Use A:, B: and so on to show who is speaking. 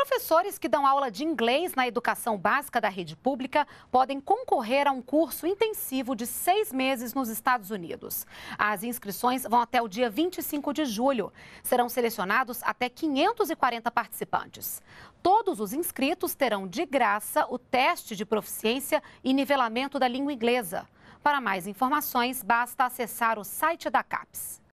A: Professores que dão aula de inglês na educação básica da rede pública podem concorrer a um curso intensivo de seis meses nos Estados Unidos. As inscrições vão até o dia 25 de julho. Serão selecionados até 540 participantes. Todos os inscritos terão de graça o teste de proficiência e nivelamento da língua inglesa. Para mais informações, basta acessar o site da CAPES.